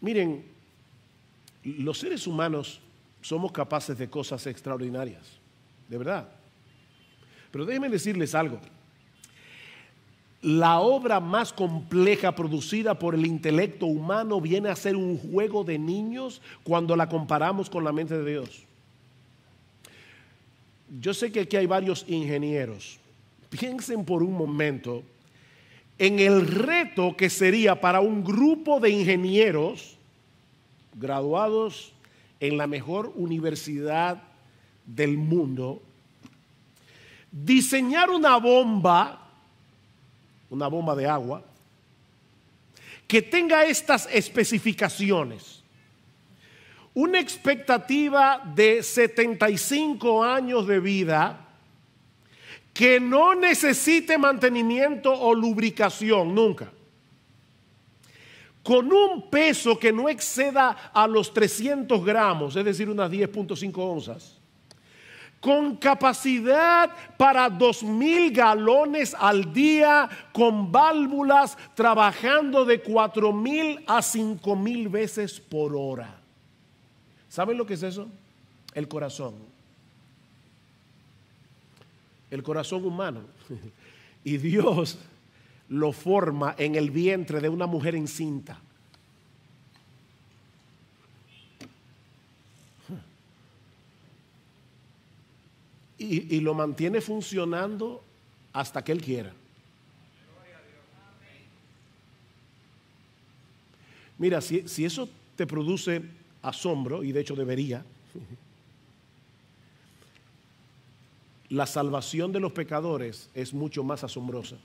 Miren, los seres humanos somos capaces de cosas extraordinarias, de verdad. Pero déjenme decirles algo. La obra más compleja producida por el intelecto humano viene a ser un juego de niños cuando la comparamos con la mente de Dios. Yo sé que aquí hay varios ingenieros. Piensen por un momento en el reto que sería para un grupo de ingenieros graduados en la mejor universidad del mundo, diseñar una bomba, una bomba de agua, que tenga estas especificaciones. Una expectativa de 75 años de vida, que no necesite mantenimiento o lubricación, nunca. Con un peso que no exceda a los 300 gramos, es decir, unas 10.5 onzas. Con capacidad para 2.000 galones al día, con válvulas trabajando de 4.000 a 5.000 veces por hora. ¿Saben lo que es eso? El corazón el corazón humano. Y Dios lo forma en el vientre de una mujer encinta. Y, lo mantiene funcionando hasta que Él quiera. Mira, si, si eso te produce asombro, y de hecho debería, la salvación de los pecadores es mucho más asombrosa.